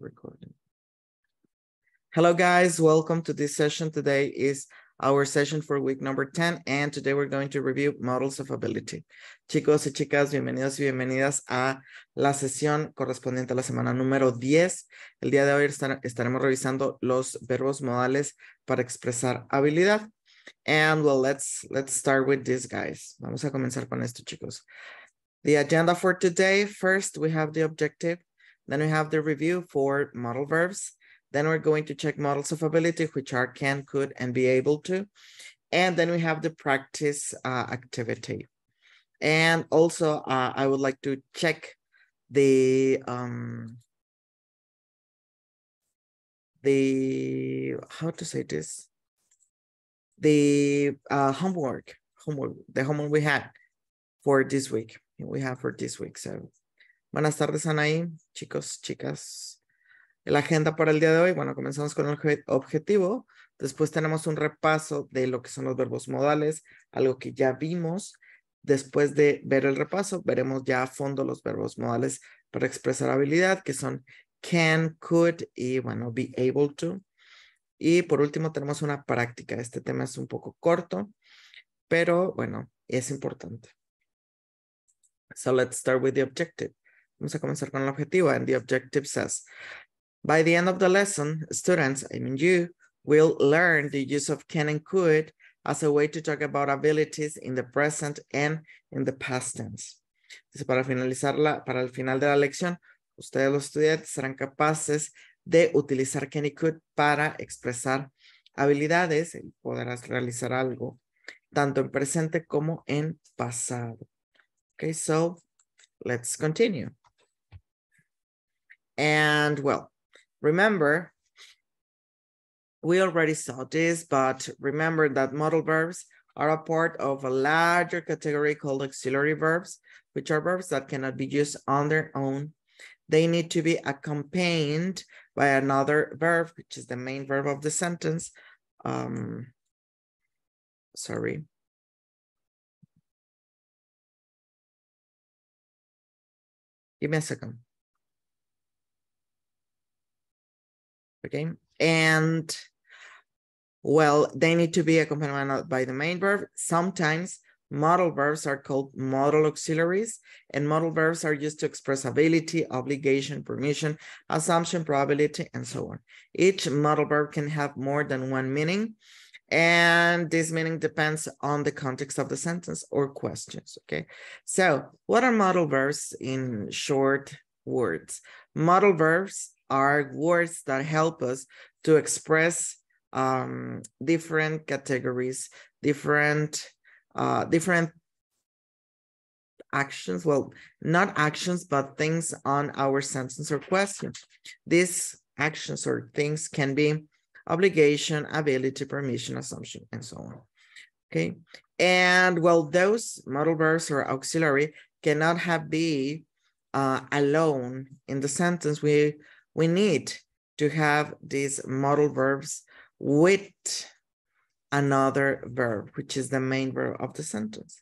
recording. Hello guys, welcome to this session. Today is our session for week number 10 and today we're going to review models of ability. Chicos y chicas, bienvenidos y bienvenidas a la sesión correspondiente a la semana número 10. El día de hoy estar, estaremos revisando los verbos modales para expresar habilidad. And well, let's let's start with this guys. Vamos a comenzar con esto, chicos. The agenda for today, first we have the objective then we have the review for model verbs. Then we're going to check models of ability, which are can, could, and be able to. And then we have the practice uh, activity. And also, uh, I would like to check the um, the how to say this the uh, homework homework the homework we had for this week we have for this week so Buenas tardes, Anaí, chicos, chicas. La agenda para el día de hoy, bueno, comenzamos con el objetivo. Después tenemos un repaso de lo que son los verbos modales, algo que ya vimos. Después de ver el repaso, veremos ya a fondo los verbos modales para expresar habilidad, que son can, could y, bueno, be able to. Y por último, tenemos una práctica. Este tema es un poco corto, pero bueno, es importante. So let's start with the objective. Vamos a comenzar con el objetivo, and the objective says, by the end of the lesson, students, I mean you, will learn the use of can and could as a way to talk about abilities in the present and in the past tense. Entonces, para finalizar para el final de la lección, ustedes los estudiantes serán capaces de utilizar can y could para expresar habilidades y podrás realizar algo tanto en presente como en pasado. Okay, so let's continue. And well, remember, we already saw this, but remember that modal verbs are a part of a larger category called auxiliary verbs, which are verbs that cannot be used on their own. They need to be accompanied by another verb, which is the main verb of the sentence. Um, sorry. Give me a second. okay? And well, they need to be accompanied by the main verb. Sometimes model verbs are called modal auxiliaries, and modal verbs are used to express ability, obligation, permission, assumption, probability, and so on. Each modal verb can have more than one meaning, and this meaning depends on the context of the sentence or questions, okay? So what are modal verbs in short words? Modal verbs are words that help us to express um, different categories, different uh, different actions. Well, not actions, but things on our sentence or question. These actions or things can be obligation, ability, permission, assumption, and so on. Okay, and well, those modal verbs or auxiliary cannot have be uh, alone in the sentence. We we need to have these modal verbs with another verb, which is the main verb of the sentence.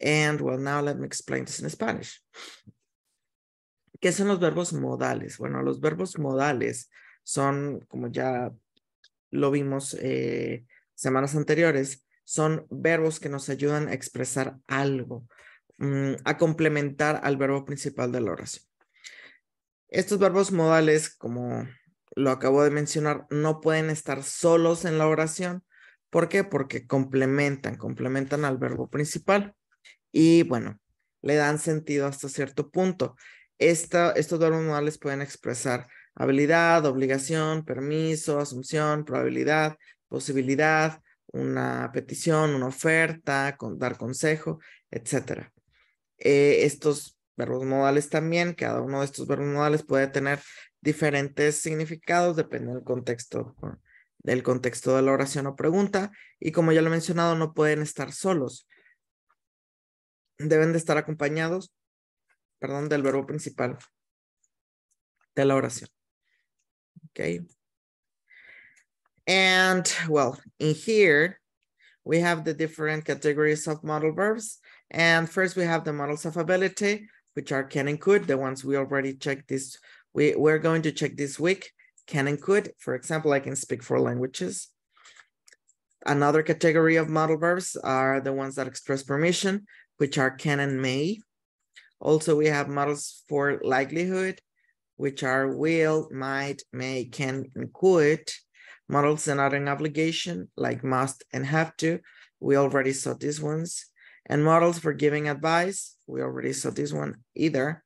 And well, now let me explain this in Spanish. ¿Qué son los verbos modales? Bueno, los verbos modales son, como ya lo vimos eh, semanas anteriores, son verbos que nos ayudan a expresar algo, mm, a complementar al verbo principal de la oración. Estos verbos modales, como lo acabo de mencionar, no pueden estar solos en la oración. ¿Por qué? Porque complementan, complementan al verbo principal y bueno, le dan sentido hasta cierto punto. estos verbos modales pueden expresar habilidad, obligación, permiso, asunción, probabilidad, posibilidad, una petición, una oferta, dar consejo, etc. Eh, estos verbos modales también. Cada uno de estos verbos modales puede tener diferentes significados dependiendo del contexto, del contexto de la oración o pregunta. Y como ya lo he mencionado, no pueden estar solos. Deben de estar acompañados, perdón, del verbo principal de la oración. Okay. And well, in here, we have the different categories of modal verbs. And first we have the models of ability, which are can and could, the ones we already checked this, we, we're going to check this week, can and could. For example, I can speak four languages. Another category of modal verbs are the ones that express permission, which are can and may. Also, we have models for likelihood, which are will, might, may, can, and could. Models that are an obligation, like must and have to. We already saw these ones. And models for giving advice, we already saw this one either.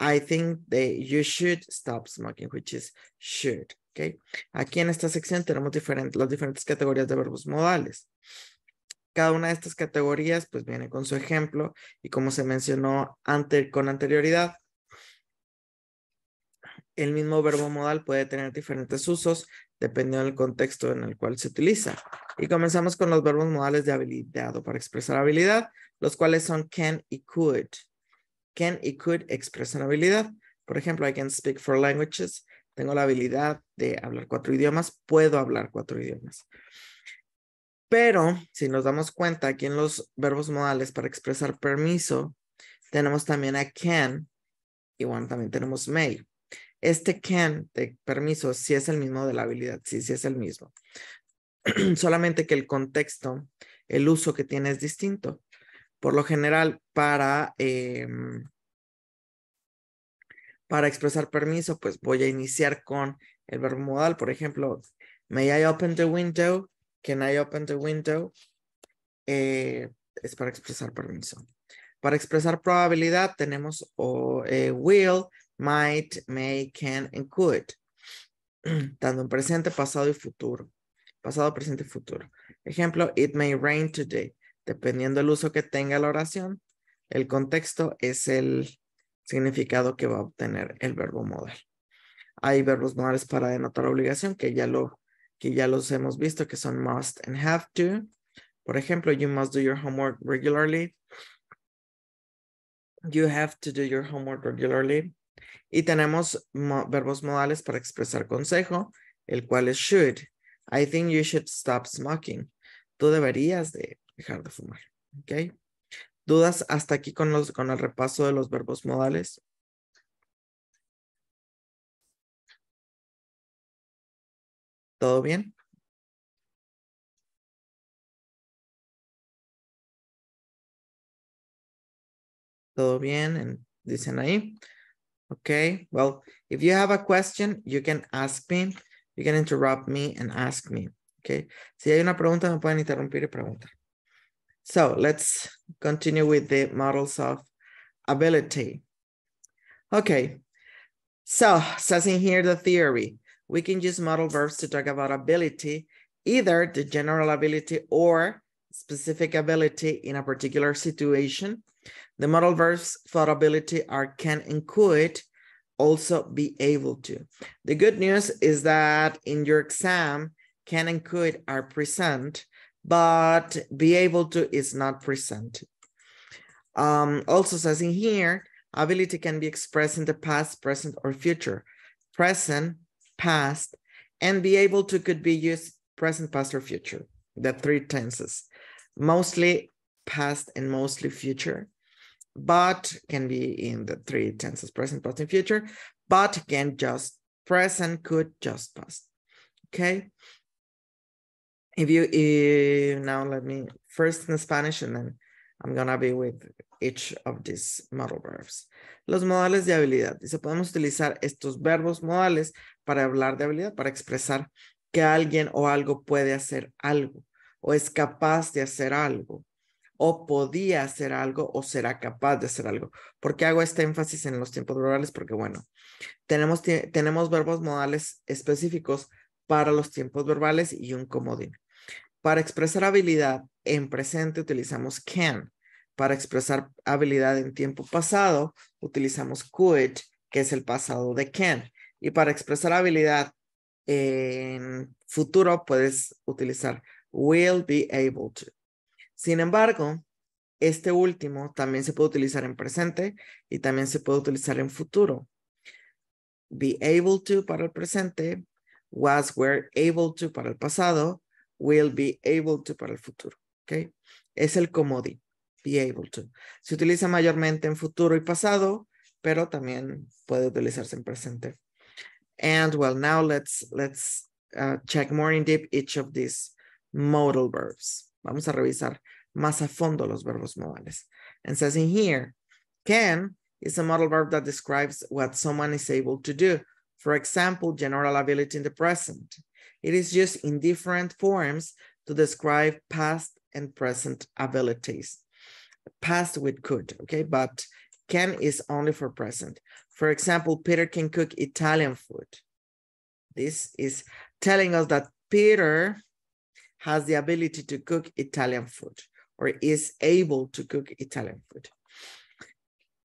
I think that you should stop smoking, which is should. Okay. Aquí en esta sección tenemos diferentes, las diferentes categorías de verbos modales. Cada una de estas categorías pues viene con su ejemplo y como se mencionó ante, con anterioridad, el mismo verbo modal puede tener diferentes usos dependiendo del contexto en el cual se utiliza. Y comenzamos con los verbos modales de habilidad o para expresar habilidad, los cuales son can y could. Can y could expresan habilidad. Por ejemplo, I can speak four languages. Tengo la habilidad de hablar cuatro idiomas. Puedo hablar cuatro idiomas. Pero si nos damos cuenta aquí en los verbos modales para expresar permiso, tenemos también a can y bueno, también tenemos may. Este can de permiso sí es el mismo de la habilidad, sí, sí es el mismo. Solamente que el contexto, el uso que tiene es distinto. Por lo general, para, em, para expresar permiso, pues voy a iniciar con el verbo modal. Por ejemplo, may I open the window? Can I open the window? Eh, es para expresar permiso. Para expresar probabilidad tenemos o eh, will, might, may, can, and could. Tanto en presente, pasado y futuro. Pasado, presente y futuro. Ejemplo, it may rain today. Dependiendo del uso que tenga la oración, el contexto es el significado que va a obtener el verbo modal. Hay verbos modales para denotar obligación que ya, lo, que ya los hemos visto, que son must and have to. Por ejemplo, you must do your homework regularly. You have to do your homework regularly. Y tenemos verbos modales para expresar consejo, el cual es should. I think you should stop smoking. Tú deberías de dejar de fumar. ¿Dudas hasta aquí con, con el repaso de los verbos modales? ¿Todo bien? ¿Todo bien? Dicen ahí. Okay, well, if you have a question, you can ask me, you can interrupt me and ask me. Okay, si hay una pregunta, me pueden interrumpir y preguntar. So let's continue with the models of ability. Okay, so says in here the theory, we can use model verbs to talk about ability, either the general ability or specific ability in a particular situation the modal verbs thought ability are can and could also be able to. The good news is that in your exam, can and could are present, but be able to is not present. Um, also says in here, ability can be expressed in the past, present, or future. Present, past, and be able to could be used present, past, or future, the three tenses. Mostly past and mostly future but can be in the three tenses present, past, and future, but can just present, could, just past. Okay. If you if, eh, now let me first in Spanish and then I'm gonna be with each of these modal verbs. Los modales de habilidad. Dice, podemos utilizar estos verbos modales para hablar de habilidad, para expresar que alguien o algo puede hacer algo o es capaz de hacer algo o podía hacer algo o será capaz de hacer algo. ¿Por qué hago este énfasis en los tiempos verbales? Porque bueno, tenemos, tenemos verbos modales específicos para los tiempos verbales y un comodín. Para expresar habilidad en presente utilizamos can. Para expresar habilidad en tiempo pasado utilizamos could, que es el pasado de can. Y para expresar habilidad en futuro puedes utilizar will be able to. Sin embargo, este último también se puede utilizar en presente y también se puede utilizar en futuro. Be able to para el presente, was, were able to para el pasado, will be able to para el futuro. ¿okay? Es el comodín, be able to. Se utiliza mayormente en futuro y pasado, pero también puede utilizarse en presente. And well, now let's, let's uh, check more in deep each of these modal verbs. Vamos a revisar más a fondo los verbos modales. And says in here, can is a modal verb that describes what someone is able to do. For example, general ability in the present. It is used in different forms to describe past and present abilities. Past with could, okay, but can is only for present. For example, Peter can cook Italian food. This is telling us that Peter has the ability to cook Italian food or is able to cook Italian food.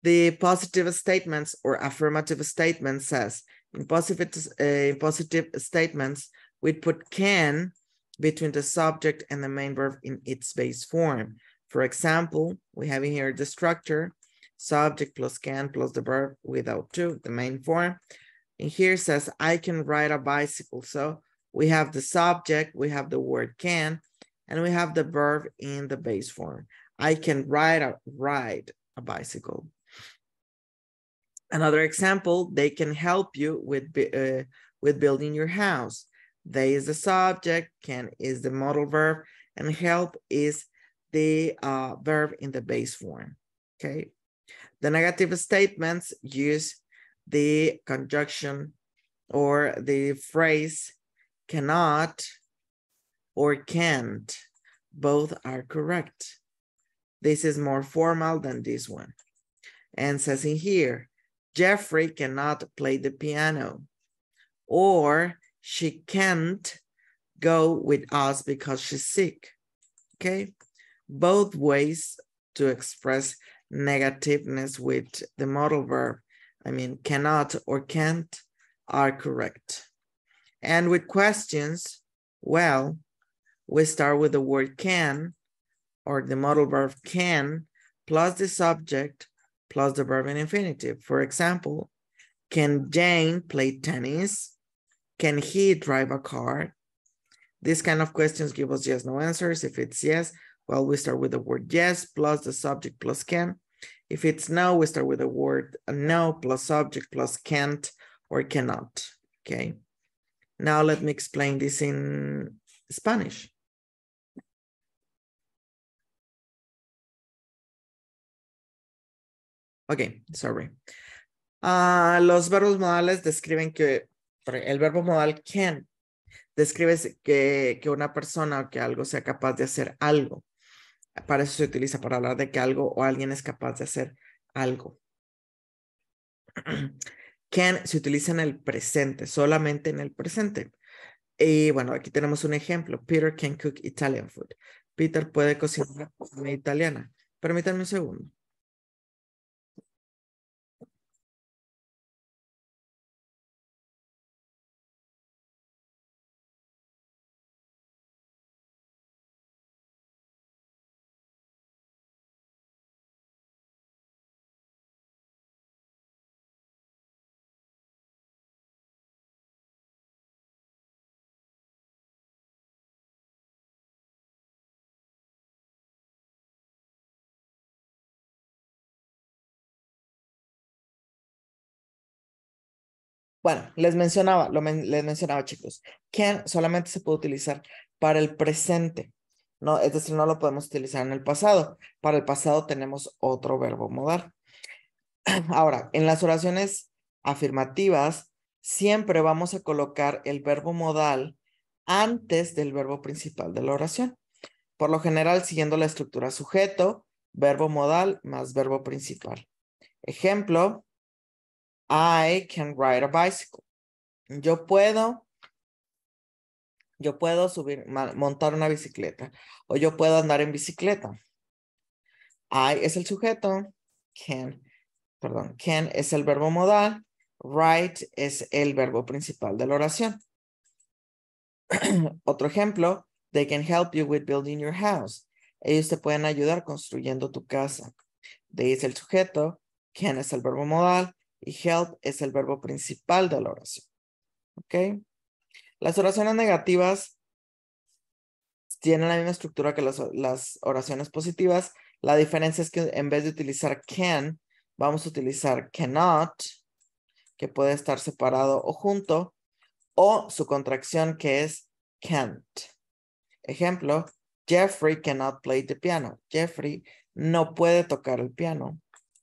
The positive statements or affirmative statement says, in positive, uh, in positive statements, we put can between the subject and the main verb in its base form. For example, we have here the structure, subject plus can plus the verb without to, the main form. And here says, I can ride a bicycle. So we have the subject, we have the word can, and we have the verb in the base form. I can ride a, ride a bicycle. Another example, they can help you with, uh, with building your house. They is the subject, can is the modal verb, and help is the uh, verb in the base form, okay? The negative statements use the conjunction or the phrase cannot or can't. Both are correct. This is more formal than this one. And says in here, Jeffrey cannot play the piano or she can't go with us because she's sick. Okay. Both ways to express negativeness with the modal verb, I mean, cannot or can't, are correct. And with questions, well, we start with the word can or the modal verb can plus the subject plus the verb in infinitive. For example, can Jane play tennis? Can he drive a car? These kind of questions give us yes, no answers. If it's yes, well, we start with the word yes plus the subject plus can. If it's no, we start with the word no plus subject plus can't or cannot, okay? Now let me explain this in Spanish. Ok, sorry. Ah, los verbos modales describen que el verbo modal can describe que, que una persona o que algo sea capaz de hacer algo. Para eso se utiliza para hablar de que algo o alguien es capaz de hacer algo. can se utiliza en el presente, solamente en el presente. Y bueno, aquí tenemos un ejemplo. Peter can cook Italian food. Peter puede cocinar comida italiana. Permítanme un segundo. Bueno, les mencionaba, les mencionaba chicos, can solamente se puede utilizar para el presente, ¿no? Es decir, no lo podemos utilizar en el pasado. Para el pasado tenemos otro verbo modal. Ahora, en las oraciones afirmativas, siempre vamos a colocar el verbo modal antes del verbo principal de la oración. Por lo general, siguiendo la estructura sujeto, verbo modal más verbo principal. Ejemplo, I can ride a bicycle. Yo puedo, yo puedo subir, montar una bicicleta o yo puedo andar en bicicleta. I es el sujeto, can, perdón, can es el verbo modal, ride es el verbo principal de la oración. Otro ejemplo, they can help you with building your house. Ellos te pueden ayudar construyendo tu casa. They es el sujeto, can es el verbo modal, y help es el verbo principal de la oración. ¿Ok? Las oraciones negativas tienen la misma estructura que las, las oraciones positivas. La diferencia es que en vez de utilizar can, vamos a utilizar cannot, que puede estar separado o junto, o su contracción que es can't. Ejemplo, Jeffrey cannot play the piano. Jeffrey no puede tocar el piano.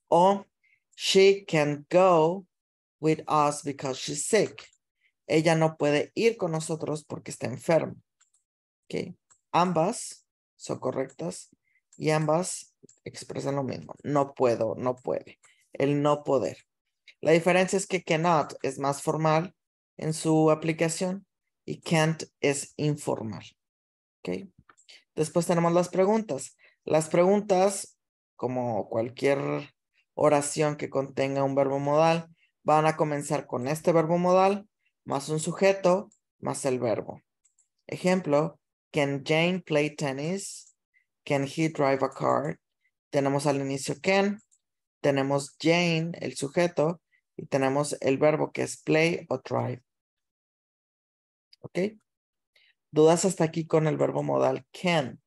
O She can't go with us because she's sick. Ella no puede ir con nosotros porque está enferma. Okay. Ambas son correctas y ambas expresan lo mismo. No puedo, no puede. El no poder. La diferencia es que cannot es más formal en su aplicación y can't es informal. Okay. Después tenemos las preguntas. Las preguntas, como cualquier oración que contenga un verbo modal. Van a comenzar con este verbo modal, más un sujeto, más el verbo. Ejemplo, can Jane play tennis? Can he drive a car? Tenemos al inicio can, tenemos Jane, el sujeto, y tenemos el verbo que es play o drive. ¿Ok? ¿Dudas hasta aquí con el verbo modal can?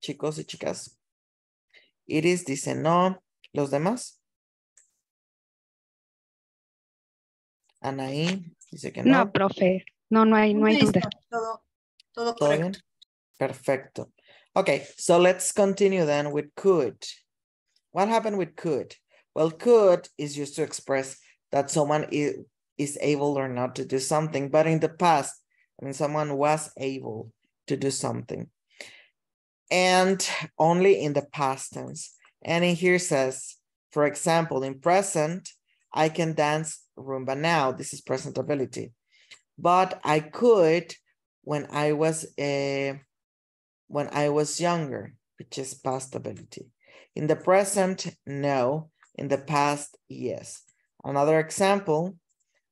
Chicos y chicas. Iris dice no. ¿Los demás? Anaí dice que no. No, profe. No, no hay, no hay duda. Todo, todo, ¿Todo Bien? Perfecto. Okay, so let's continue then with could. What happened with could? Well, could is used to express that someone is able or not to do something, but in the past, I mean, someone was able to do something and only in the past tense. And in here says, for example, in present, I can dance Roomba now. This is present ability. But I could when I was a, eh, when I was younger, which is past ability. In the present, no. In the past, yes. Another example,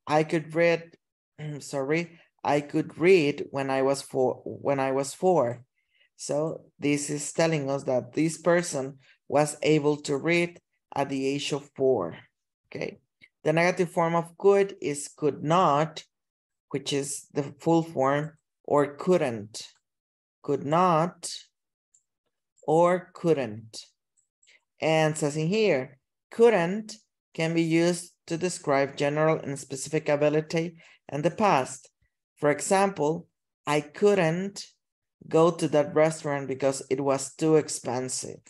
I could read, sorry, I could read when I was four when I was four. So this is telling us that this person was able to read at the age of four, okay? The negative form of could is could not, which is the full form, or couldn't, could not, or couldn't. And says in here, couldn't can be used to describe general and specific ability in the past. For example, I couldn't go to that restaurant because it was too expensive.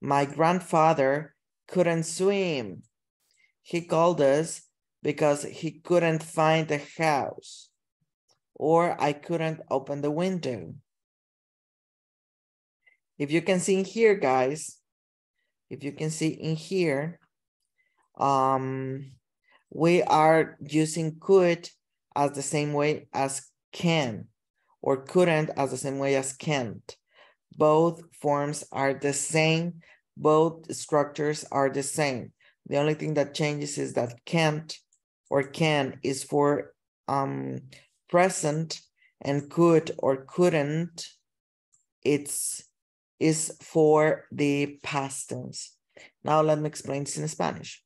My grandfather couldn't swim. He called us because he couldn't find the house or I couldn't open the window. If you can see in here, guys, if you can see in here, um, we are using could as the same way as can or couldn't as the same way as can't. Both forms are the same. Both structures are the same. The only thing that changes is that can't or can is for um, present and could or couldn't it's is for the past tense. Now let me explain this in Spanish.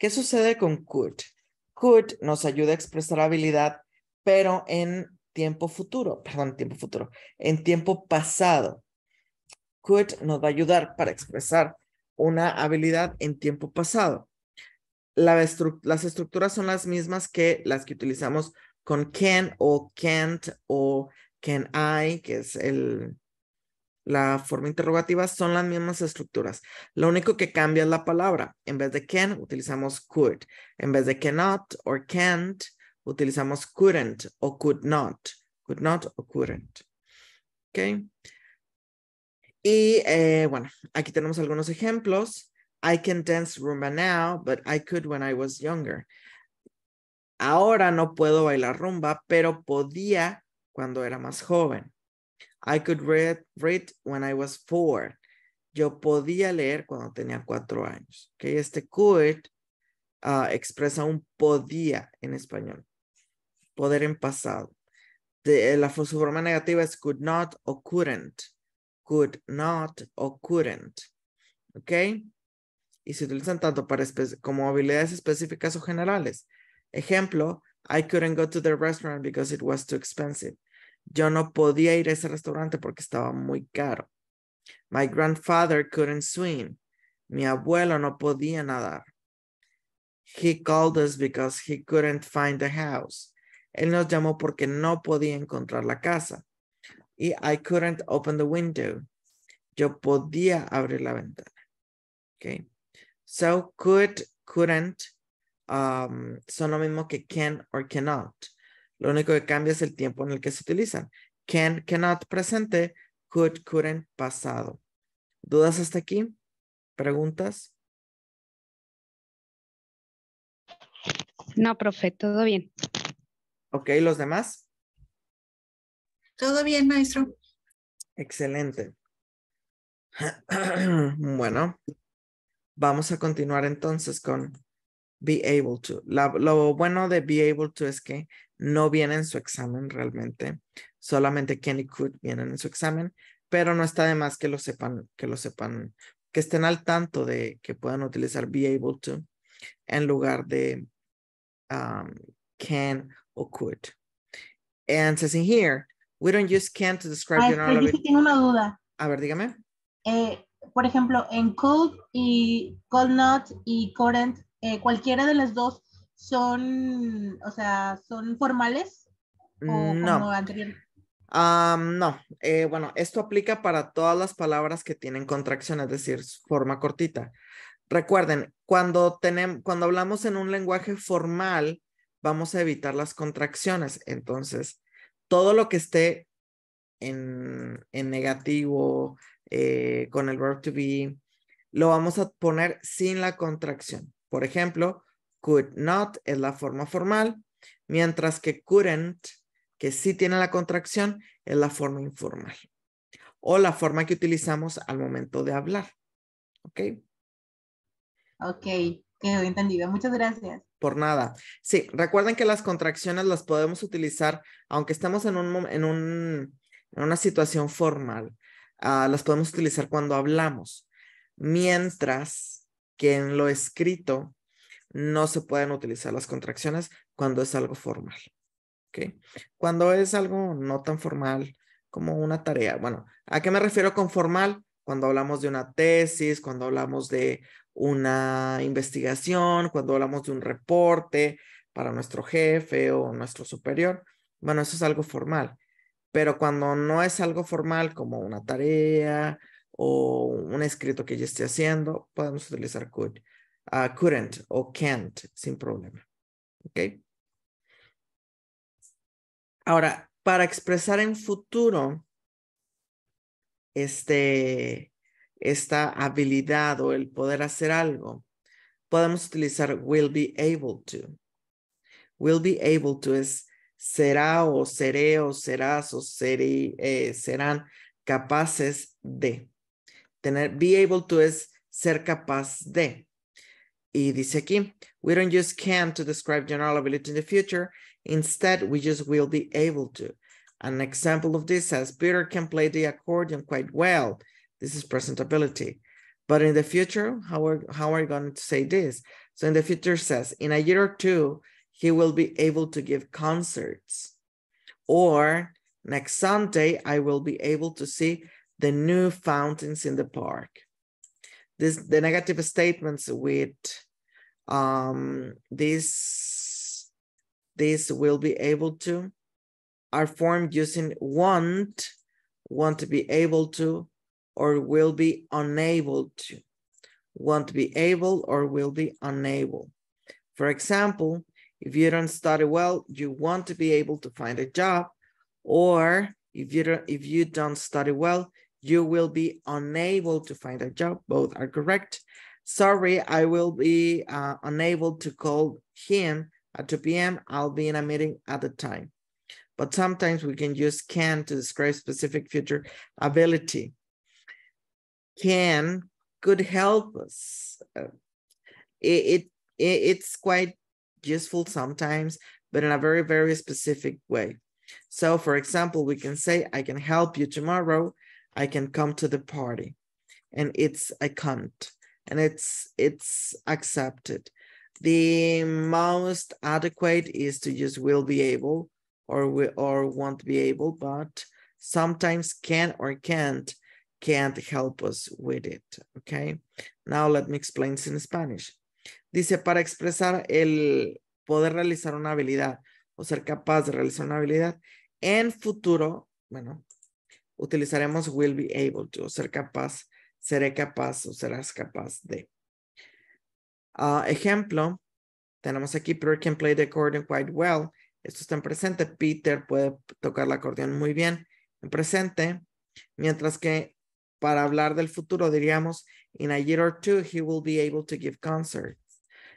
¿Qué sucede con could? Could nos ayuda a expresar habilidad, pero en tiempo futuro, perdón, tiempo futuro, en tiempo pasado. Could nos va a ayudar para expresar una habilidad en tiempo pasado. las estructuras son las mismas que las que utilizamos con can o can't o can I, que es el, la forma interrogativa, son las mismas estructuras. Lo único que cambia es la palabra. En vez de can, utilizamos could. En vez de cannot o can't, utilizamos couldn't o could not. Could not o couldn't. ¿Ok? Y eh, bueno, aquí tenemos algunos ejemplos. I can dance rumba now, but I could when I was younger. Ahora no puedo bailar rumba, pero podía cuando era más joven. I could read, when I was four. Yo podía leer cuando tenía cuatro años. Okay, este could ah, expresa un podía en español poder en pasado. De, la forma negativa es could not o couldn't. Could not o couldn't. ¿Ok? Y se utilizan tanto para como habilidades específicas o generales. Ejemplo, I couldn't go to the restaurant because it was too expensive. Yo no podía ir a ese restaurante porque estaba muy caro. My grandfather couldn't swim. Mi abuelo no podía nadar. He called us because he couldn't find the house. Él nos llamó porque no podía encontrar la casa. Y I couldn't open the window. Yo podía abrir la ventana. Okay. So could, couldn't um, son lo mismo que can or cannot. Lo único que cambia es el tiempo en el que se utilizan. Can, cannot presente, could, couldn't pasado. ¿Dudas hasta aquí? ¿Preguntas? No, profe, todo bien. Ok, ¿los demás? Todo bien, maestro. Excelente. Bueno, vamos a continuar entonces con be able to. lo bueno de be able to es que no viene en su examen realmente. Solamente can y could vienen en su examen, pero no está de más que lo sepan, que lo sepan, que estén al tanto de que puedan utilizar be able to en lugar de um, can could. And says in here, we don't use can to describe Ay, ah, una duda. A ver, dígame. Eh, por ejemplo, en could y could not y couldn't, eh, cualquiera de las dos son, o sea, son formales no. Um, no, eh, bueno, esto aplica para todas las palabras que tienen contracción, es decir, forma cortita. Recuerden, cuando, tenemos, cuando hablamos en un lenguaje formal, vamos a evitar las contracciones. Entonces, todo lo que esté en, negativo, eh, con el verb to be, lo vamos a poner sin la contracción. Por ejemplo, could not es la forma formal, mientras que couldn't, que sí tiene la contracción, es la forma informal o la forma que utilizamos al momento de hablar. ¿Ok? Ok entendido. Muchas gracias. Por nada. Sí, recuerden que las contracciones las podemos utilizar, aunque estamos en, un, en, en una situación formal, ah, las podemos utilizar cuando hablamos, mientras que en lo escrito no se pueden utilizar las contracciones cuando es algo formal. ¿okay? Cuando es algo no tan formal como una tarea. Bueno, ¿a qué me refiero con formal? Cuando hablamos de una tesis, cuando hablamos de una investigación, cuando hablamos de un reporte para nuestro jefe o nuestro superior. Bueno, eso es algo formal, pero cuando no es algo formal como una tarea o un escrito que yo esté haciendo, podemos utilizar could, ah, couldn't o can't sin problema. ¿Ok? Ahora, para expresar en futuro, este, esta habilidad o el poder hacer algo, podemos utilizar will be able to. Will be able to es será o seré o serás o seré, eh, serán capaces de. Tener, be able to es ser capaz de. Y dice aquí, we don't use can to describe general ability in the future. Instead, we just will be able to. An example of this is Peter can play the accordion quite well. This is presentability. But in the future, how are, how are you going to say this? So in the future says, in a year or two, he will be able to give concerts. Or next Sunday, I will be able to see the new fountains in the park. This the negative statements with um, this this will be able to are formed using want, want to be able to, or will be unable to, won't be able or will be unable. For example, if you don't study well, you want to be able to find a job, or if you don't, if you don't study well, you will be unable to find a job. Both are correct. Sorry, I will be uh, unable to call him at 2 p.m. I'll be in a meeting at the time. But sometimes we can use can to describe specific future ability can could help us. Uh, it, it it's quite useful sometimes, but in a very very specific way. So, for example, we can say, "I can help you tomorrow. I can come to the party," and it's I can't, and it's it's accepted. The most adequate is to use will be able or "we" or won't be able, but sometimes can or can't can't help us with it. Okay. Now let me explain this in Spanish. Dice, para expresar el poder realizar una habilidad o ser capaz de realizar una habilidad, en futuro, bueno, utilizaremos will be able to, ser capaz, seré capaz o serás capaz de. Ah, ejemplo, tenemos aquí Peter can play the accordion quite well. Esto está en presente. Peter puede tocar el acordeón muy bien en presente. Mientras que para hablar del futuro, diríamos, in a year or two, he will be able to give concerts.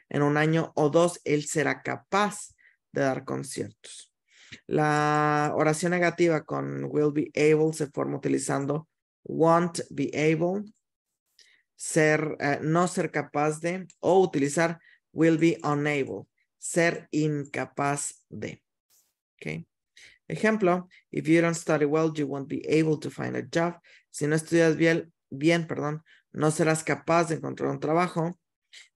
En un año o dos, él será capaz de dar conciertos. La oración negativa con will be able se forma utilizando won't be able, ser, eh, no ser capaz de, o utilizar will be unable, ser incapaz de. Okay. Ejemplo, if you don't study well, you won't be able to find a job. Si no estudias bien, bien, perdón, no serás capaz de encontrar un trabajo.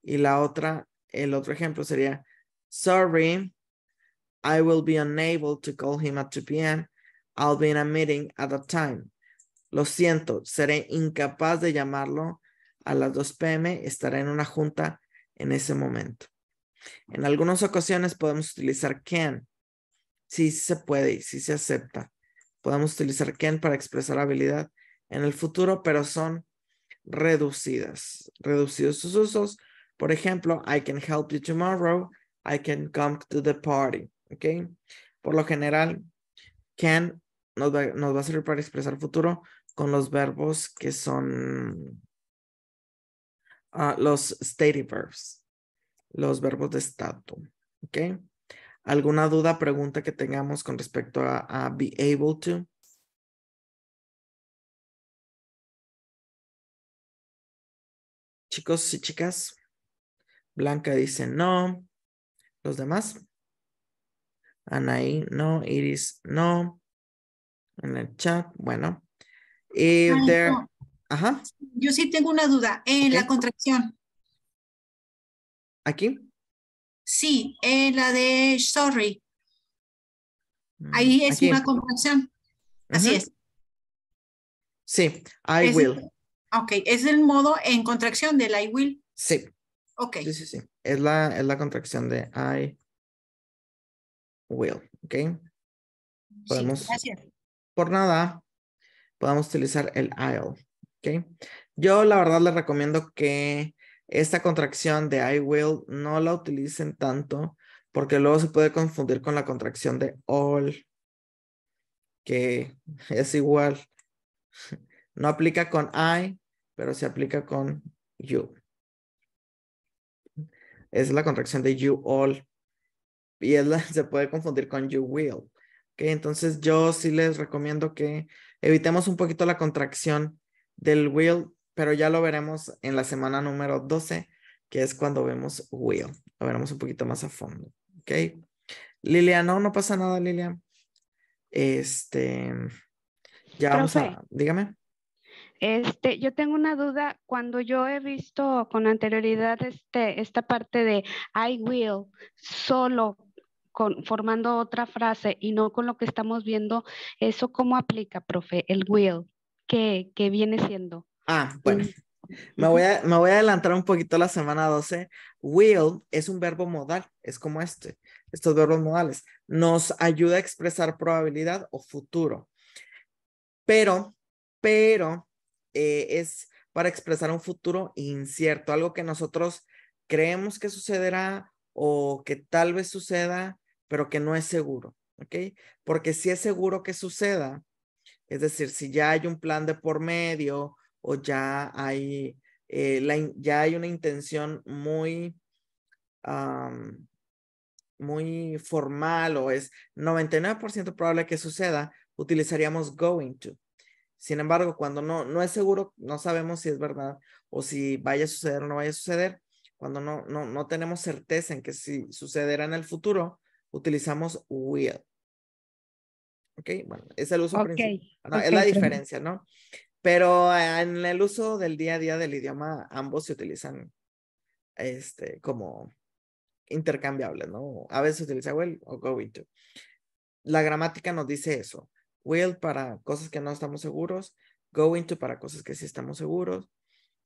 Y la otra, el otro ejemplo sería, sorry, I will be unable to call him at 2 p.m. I'll be in a meeting at that time. Lo siento, seré incapaz de llamarlo a las 2 p.m. Estaré en una junta en ese momento. En algunas ocasiones podemos utilizar can. si se puede y sí se acepta. Podemos utilizar can para expresar habilidad en el futuro, pero son reducidas, reducidos sus usos. Por ejemplo, I can help you tomorrow, I can come to the party, Okay. Por lo general, can nos va, a servir para expresar futuro con los verbos que son ah, los stative verbs, los verbos de estado, Okay. ¿Alguna duda, pregunta que tengamos con respecto a be able to? Chicos y chicas, Blanca dice no. ¿Los demás? Anaí, no. Iris, no. En el chat, bueno. Eh, Yo sí tengo una duda. En la contracción. ¿Aquí? Sí, en la de sorry. Ahí es mm, una contracción. Así es. Sí, I will. Ok, es el modo en contracción del I will. Sí. Ok. Sí, sí, sí. Es la, es la contracción de I will. Ok. Podemos. gracias. Por nada, podemos utilizar el I'll. Ok. Yo la verdad les recomiendo que esta contracción de I will no la utilicen tanto porque luego se puede confundir con la contracción de all, que es igual. No aplica con I, pero se aplica con you. Es la contracción de you all. Y es se puede confundir con you will. Okay, entonces yo sí les recomiendo que evitemos un poquito la contracción del will, pero ya lo veremos en la semana número 12, que es cuando vemos will. Lo veremos un poquito más a fondo. okay. Lilia, no, no pasa nada, Lilia. Este, ya vamos a, dígame. Este, yo tengo una duda, cuando yo he visto con anterioridad este, esta parte de I will, solo, con, formando otra frase y no con lo que estamos viendo, ¿eso cómo aplica, profe? El will, ¿qué, viene siendo? Ah, bueno. Mm. Me voy, a, me voy a adelantar un poquito a la semana 12. Will es un verbo modal, es como este, estos verbos modales. Nos ayuda a expresar probabilidad o futuro. Pero, pero, eh, es para expresar un futuro incierto, algo que nosotros creemos que sucederá o que tal vez suceda, pero que no es seguro, ¿ok? Porque si es seguro que suceda, es decir, si ya hay un plan de por medio o ya hay, eh, ya hay una intención muy, muy formal o es 99% probable que suceda, utilizaríamos going to. Sin embargo, cuando no, no es seguro, no sabemos si es verdad o si vaya a suceder o no vaya a suceder. Cuando no, no, no tenemos certeza en que si sucederá en el futuro, utilizamos will. Ok, bueno, es el uso principal. es la diferencia, ¿no? Pero eh, en el uso del día a día del idioma, ambos se utilizan este, como intercambiables, ¿no? A veces se utiliza will o go to. La gramática nos dice eso will para cosas que no estamos seguros, Going to para cosas que sí estamos seguros,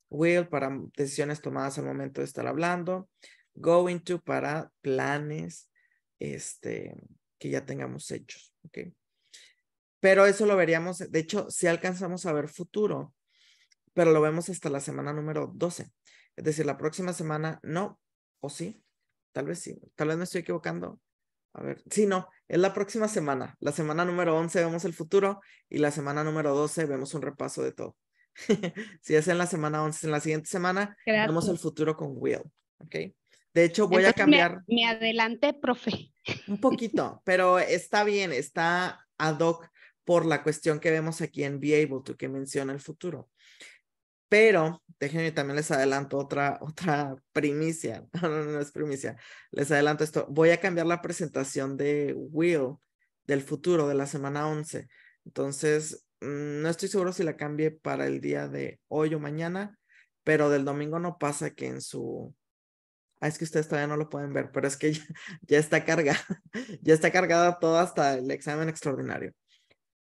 will para decisiones tomadas al momento de estar hablando, Going to para planes este, que ya tengamos hechos. ¿okay? Pero eso lo veríamos, de hecho, si alcanzamos a ver futuro, pero lo vemos hasta la semana número 12. Es decir, la próxima semana no, o sí, tal vez sí, tal vez me estoy equivocando, a ver, sí, no, es la próxima semana. La semana número 11 vemos el futuro y la semana número 12 vemos un repaso de todo. si es en la semana 11, en la siguiente semana vemos el futuro con Will, ¿ok? De hecho, voy a cambiar. Me, me adelanté, profe. Un poquito, pero está bien, está ad hoc por la cuestión que vemos aquí en Be Able to, que menciona el futuro. Pero déjenme también les adelanto otra, otra primicia. No, no, es primicia. Les adelanto esto. Voy a cambiar la presentación de Will del futuro de la semana 11. Entonces, mm, no estoy seguro si la cambie para el día de hoy o mañana, pero del domingo no pasa que en su... Ah, es que ustedes todavía no lo pueden ver, pero es que ya, ya está cargada, ya está cargada todo hasta el examen extraordinario.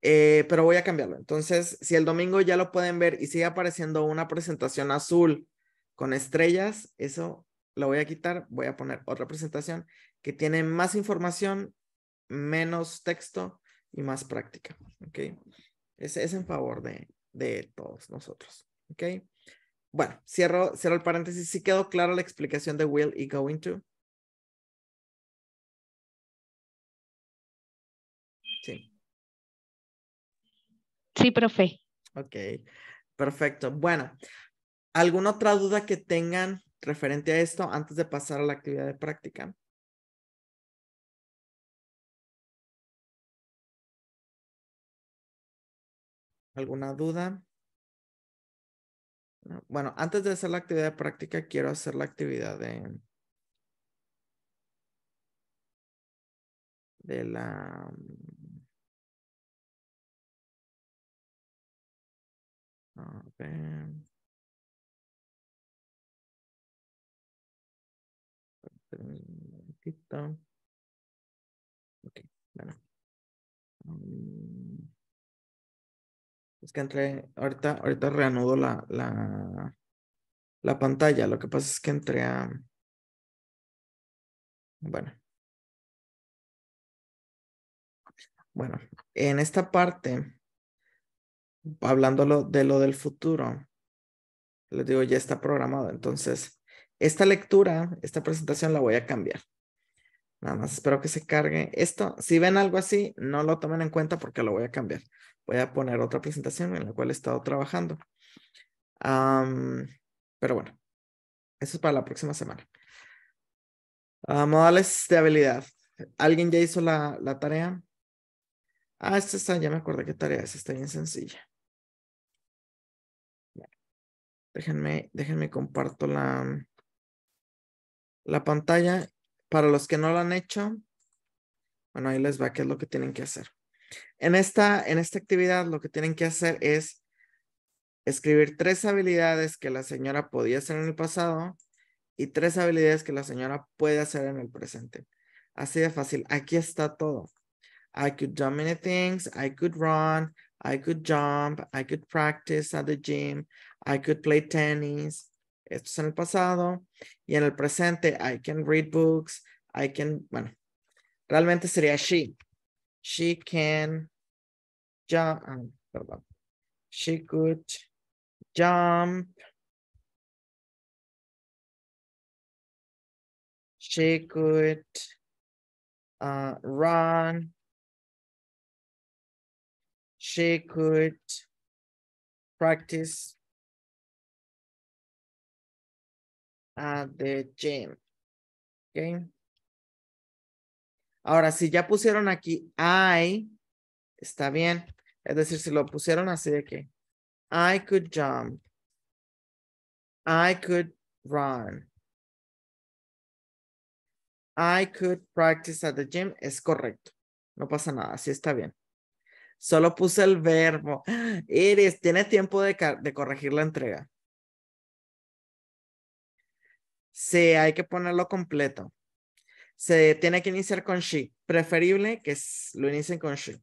Eh, pero voy a cambiarlo. Entonces, si el domingo ya lo pueden ver y sigue apareciendo una presentación azul con estrellas, eso lo voy a quitar, voy a poner otra presentación que tiene más información, menos texto y más práctica, ¿ok? Ese es en favor de, de todos nosotros, ¿ok? Bueno, cierro, cierro el paréntesis. ¿Si quedó clara la explicación de will y going to? Sí. Sí, profe. Ok, perfecto. Bueno, ¿alguna otra duda que tengan referente a esto antes de pasar a la actividad de práctica? ¿Alguna duda? Bueno, antes de hacer la actividad de práctica, quiero hacer la actividad de, de la Ah, mm. es que entré, ahorita, ahorita reanudo la, la, la pantalla. Lo que pasa es que entré a... Bueno. Bueno, en esta parte hablando de lo del futuro, les digo, ya está programado. Entonces, esta lectura, esta presentación la voy a cambiar. Nada más espero que se cargue. Esto, si ven algo así, no lo tomen en cuenta porque lo voy a cambiar. Voy a poner otra presentación en la cual he estado trabajando. pero bueno, eso es para la próxima semana. Ah, modales de habilidad. ¿Alguien ya hizo la, tarea? Ah, esta está, ya me acuerdo qué tarea es, está bien sencilla. Déjenme, comparto la, la pantalla. Para los que no lo han hecho, bueno, ahí les va qué es lo que tienen que hacer. En esta, en esta actividad lo que tienen que hacer es escribir tres habilidades que la señora podía hacer en el pasado y tres habilidades que la señora puede hacer en el presente. Así de fácil. Aquí está todo. I could do many things. I could run. I could jump. I could practice at the gym. I could play tennis. Esto es en el pasado. Y en el presente, I can read books. I can, bueno, realmente sería she. She can jump. Ah, perdón. She could jump. She could uh, run. She could practice at ah, the gym. Okay. Ahora, si ya pusieron aquí I, está bien. Es decir, si lo pusieron así de que I could jump. I could run. I could practice at the gym. Es correcto. No pasa nada. Así está bien. Solo puse el verbo. Iris, tiene tiempo de corregir la entrega. Sí, hay que ponerlo completo. Se tiene que iniciar con she. Preferible que lo inicien con she.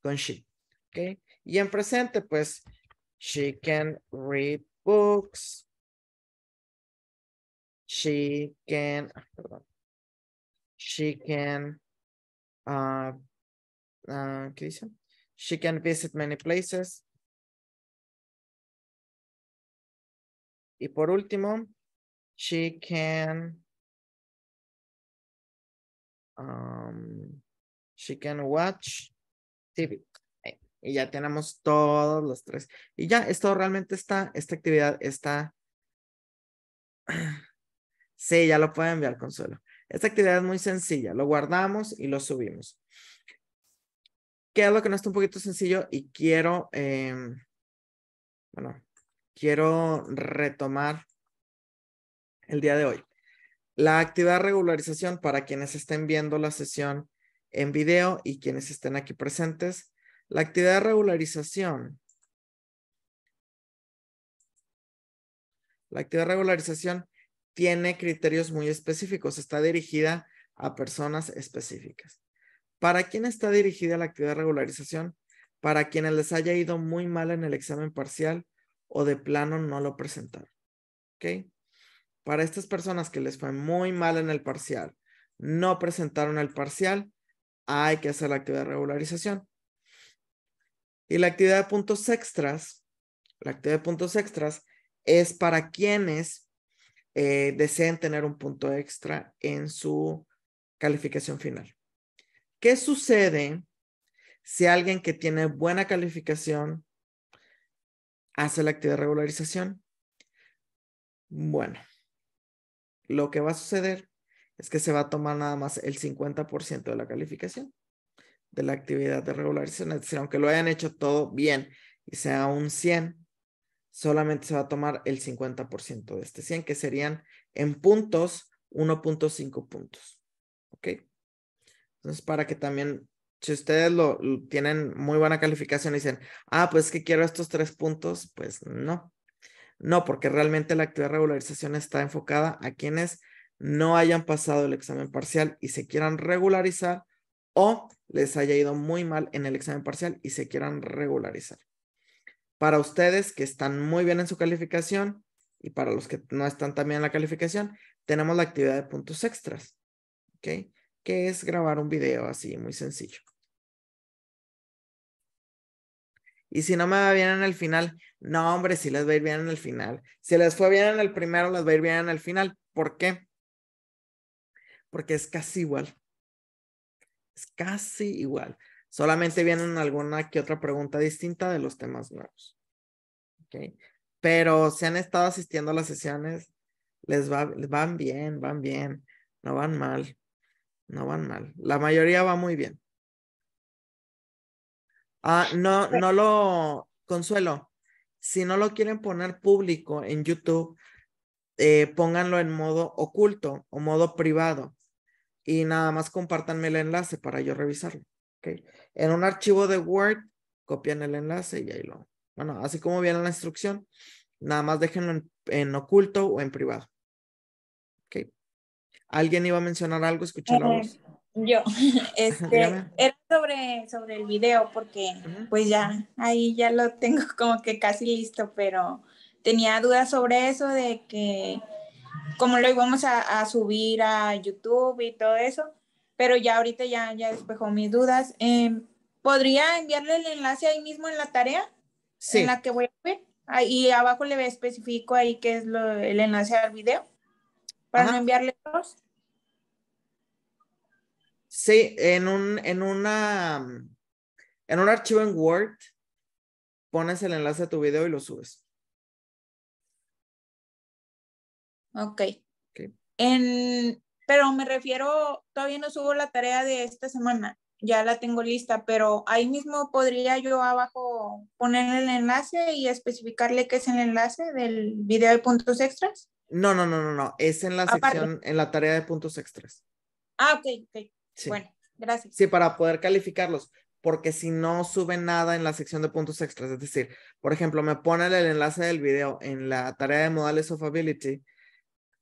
Con she. Okay. Y en presente, pues, she can read books. She can, ah, perdón. She can, ah, ah, ¿qué dice? She can visit many places. Y por último, Um, she can watch TV. Y ya tenemos todos los tres. Y ya, esto realmente está, esta actividad está. Sí, ya lo puede enviar Consuelo. Esta actividad es muy sencilla. Lo guardamos y lo subimos. ¿Qué es lo que no está un poquito sencillo? Y quiero, em, bueno, quiero retomar el día de hoy. La actividad de regularización para quienes estén viendo la sesión en video y quienes estén aquí presentes. La actividad de regularización. La actividad regularización tiene criterios muy específicos. Está dirigida a personas específicas. ¿Para quién está dirigida la actividad de regularización? Para quienes les haya ido muy mal en el examen parcial o de plano no lo presentaron. ¿Ok? para estas personas que les fue muy mal en el parcial, no presentaron el parcial, hay que hacer la actividad de regularización. Y la actividad de puntos extras, la actividad de puntos extras es para quienes eh, deseen tener un punto extra en su calificación final. ¿Qué sucede si alguien que tiene buena calificación hace la actividad de regularización? Bueno, lo que va a suceder es que se va a tomar nada más el 50% de la calificación de la actividad de regularización. Es decir, aunque lo hayan hecho todo bien y sea un 100, solamente se va a tomar el 50% de este 100, que serían en puntos 1.5 puntos. ¿Ok? Entonces, para que también, si ustedes tienen muy buena calificación y dicen, ah, pues que quiero estos tres puntos, pues no. No, porque realmente la actividad de regularización está enfocada a quienes no hayan pasado el examen parcial y se quieran regularizar o les haya ido muy mal en el examen parcial y se quieran regularizar. Para ustedes que están muy bien en su calificación y para los que no están también en la calificación, tenemos la actividad de puntos extras, Que es grabar un video así, muy sencillo. y si no me va bien en el final, no, hombre, si les va a ir bien en el final. Si les fue bien en el primero, les va a ir bien en el final. ¿Por qué? Porque es casi igual. Es casi igual. Solamente vienen alguna que otra pregunta distinta de los temas nuevos. Pero si han estado asistiendo a las sesiones, les van bien, van bien, no van mal, no van mal. La mayoría va muy bien. Ah, no, no lo, Consuelo, si no lo quieren poner público en YouTube, eh, pónganlo en modo oculto o modo privado y nada más compártanme el enlace para yo revisarlo. ¿okay? En un archivo de Word, copian el enlace y ahí lo. Bueno, así como viene la instrucción, nada más déjenlo en, oculto o en privado. ¿okay? ¿Alguien iba a mencionar algo? Escuché la eh, voz. Yo, este, era sobre, sobre el video porque pues ya ahí ya lo tengo como que casi listo, pero tenía dudas sobre eso de que cómo lo íbamos a, subir a YouTube y todo eso, pero ya ahorita ya, ya despejó mis dudas. Em, ¿Podría enviarle el enlace ahí mismo en la tarea? Sí. En la que voy a ver. Ahí abajo le especifico ahí que es lo, el enlace al video para no enviarle los. Sí, en un, en una, en un archivo en Word, pones el enlace a tu video y lo subes. Ok. pero me refiero, todavía no subo la tarea de esta semana, ya la tengo lista, pero ahí mismo podría yo abajo poner el enlace y especificarle que es el enlace del video de puntos extras. No, no, no, no, no, es en la ah, sección, en la tarea de puntos extras. Ah, ok, ok. Sí. Bueno, gracias. Sí, para poder calificarlos, porque si no suben nada en la sección de puntos extras, es decir, por ejemplo, me ponen el enlace del video en la tarea de modales of ability,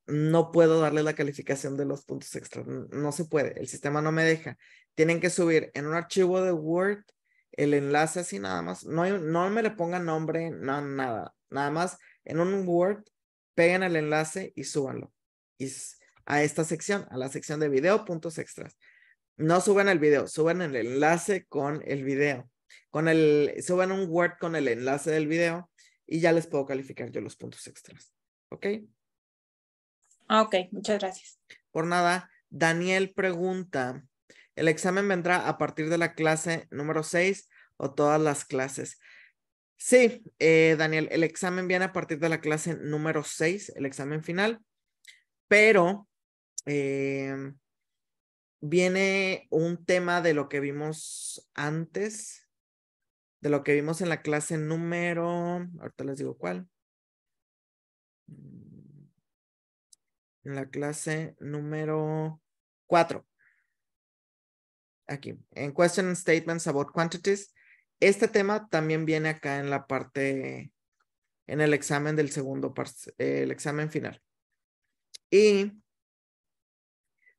no puedo darle la calificación de los puntos extras, no se puede, el sistema no me deja. Tienen que subir en un archivo de Word el enlace así nada más, no, no me le pongan nombre, no, nada, nada más en un Word peguen el enlace y súbanlo. Y a esta sección, a la sección de video, puntos extras. No suben el video, suben el enlace con el video. Con el, un Word con el enlace del video y ya les puedo calificar yo los puntos extras. ¿Ok? Ok, muchas gracias. Por nada, Daniel pregunta, ¿el examen vendrá a partir de la clase número 6 o todas las clases? Sí, eh, Daniel, el examen viene a partir de la clase número 6, el examen final, pero eh, viene un tema de lo que vimos antes, de lo que vimos en la clase número, ahorita les digo cuál. Mm, en la clase número 4. Aquí, en Question and Statements about Quantities. Este tema también viene acá en la parte, en el examen del segundo, el examen final. Y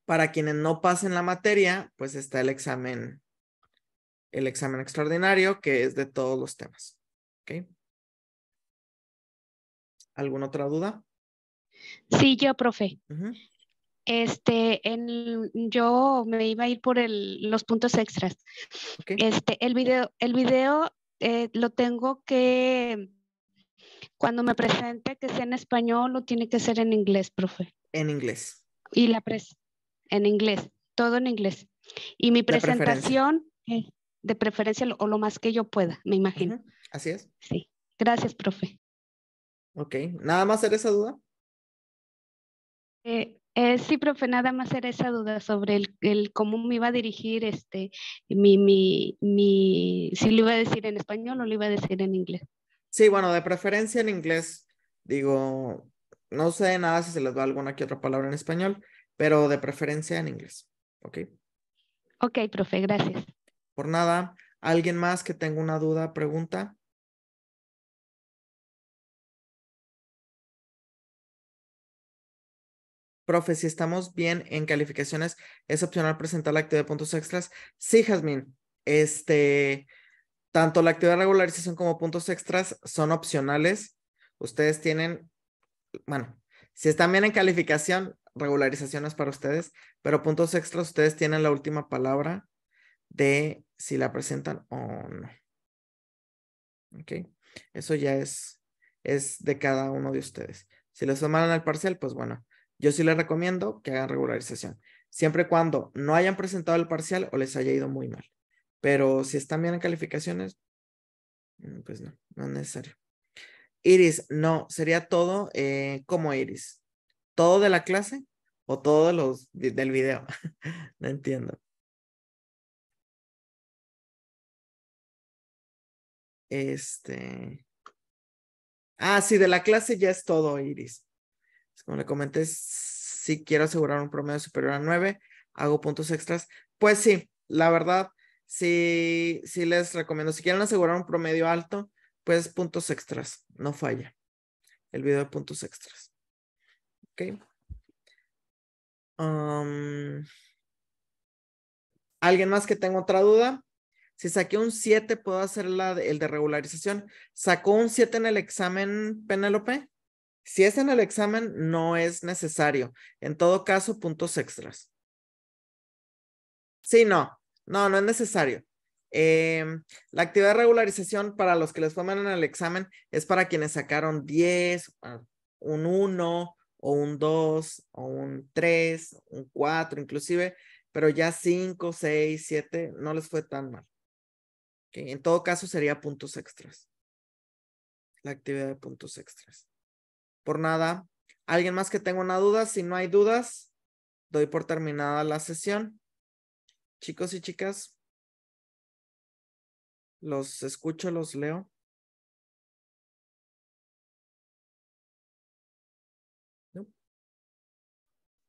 para quienes no pasen la materia, pues está el examen, el examen extraordinario, que es de todos los temas. ¿Alguna otra duda? Sí, yo, profe. Este, en, yo me iba a ir por los puntos extras. Este, el video, el video eh, lo tengo que, cuando me presente que sea en español, lo tiene que ser en inglés, profe. En inglés. Y la, pres, en inglés, todo en inglés. Y mi presentación, de preferencia, o lo más que yo pueda, me imagino. Así es. Sí. Gracias, profe. Ok, ¿nada más era esa duda? Eh, eh, sí, profe, nada más era esa duda sobre el, el cómo me iba a dirigir, este, mi, mi, si lo iba a decir en español o lo iba a decir en inglés. Sí, bueno, de preferencia en inglés. Digo, no sé nada si se les va alguna que otra palabra en español, pero de preferencia en inglés. ¿Ok? Ok, profe, gracias. Por nada, ¿alguien más que tenga una duda, pregunta? Profe, si estamos bien en calificaciones, ¿es opcional presentar la actividad de puntos extras? Sí, Jasmine. Este, tanto la actividad de regularización como puntos extras son opcionales. Ustedes tienen, bueno, si están bien en calificación, regularizaciones para ustedes, pero puntos extras, ustedes tienen la última palabra de si la presentan o no. ¿Ok? Eso ya es, es de cada uno de ustedes. Si les sumaron al parcial, pues bueno, yo sí les recomiendo que hagan regularización, siempre y cuando no hayan presentado el parcial o les haya ido muy mal. Pero si están bien en calificaciones, mm, pues no, no es necesario. Iris, no, sería todo eh, como Iris. ¿Todo de la clase o todo los, del video? no entiendo. Este. Ah, sí, de la clase ya es todo, Iris. Como le comenté, si quiero asegurar un promedio superior a 9, hago puntos extras. Pues sí, la verdad, sí, sí les recomiendo. Si quieren asegurar un promedio alto, pues puntos extras, no falla. El video de puntos extras. Um, ¿Alguien más que tenga otra duda? Si saqué un 7, ¿puedo hacer el de regularización? ¿Sacó un 7 en el examen, Penélope? Si es en el examen, no es necesario. En todo caso, puntos extras. Sí, no, no, no es necesario. Em, la actividad de regularización para los que les toman en el examen es para quienes sacaron 10, ah, un 1, o un 2, o un 3, un 4 inclusive, pero ya 5, 6, 7 no les fue tan mal. En todo caso sería puntos extras. La actividad de puntos extras. Por nada, ¿alguien más que tenga una duda? Si no hay dudas, doy por terminada la sesión. Chicos y chicas, los escucho, los leo.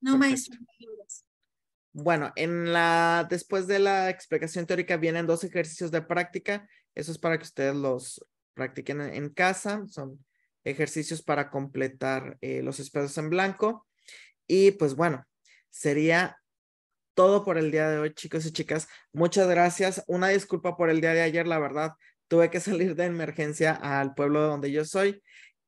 No, maestro. Bueno, en la, después de la explicación teórica vienen dos ejercicios de práctica. Eso es para que ustedes los practiquen en, casa. Son ejercicios para completar eh, los espacios en blanco. Y pues bueno, sería todo por el día de hoy, chicos y chicas. Muchas gracias. Una disculpa por el día de ayer, la verdad. Tuve que salir de emergencia al pueblo donde yo soy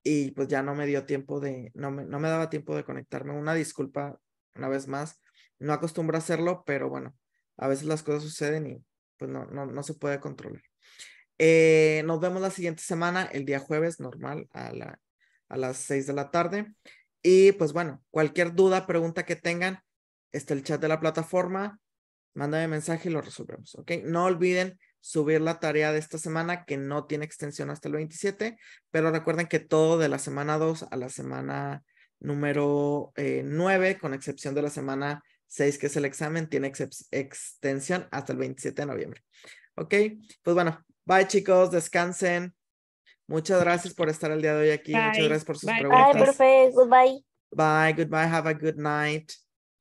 y pues ya no me dio tiempo de, no me, no me daba tiempo de conectarme. Una disculpa una vez más, no acostumbro a hacerlo, pero bueno, a veces las cosas suceden y pues no, no, se puede controlar. Eh, nos vemos la siguiente semana, el día jueves, normal, a, la, a las 6 de la tarde. Y pues bueno, cualquier duda, pregunta que tengan, está el chat de la plataforma, mándame mensaje y lo resolvemos, ¿ok? No olviden subir la tarea de esta semana que no tiene extensión hasta el 27, pero recuerden que todo de la semana 2 a la semana número 9, eh, con excepción de la semana 6 que es el examen, tiene extensión hasta el 27 de noviembre. ¿Ok? Pues bueno, bye chicos, descansen. Muchas gracias por estar el día de hoy aquí. Muchas gracias por sus preguntas. Bye, profe. Goodbye. Bye, goodbye. Have a good night.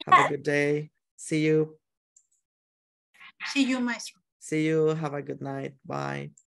Have a good day. See you. See you, maestro. See you. Have a good night. Bye.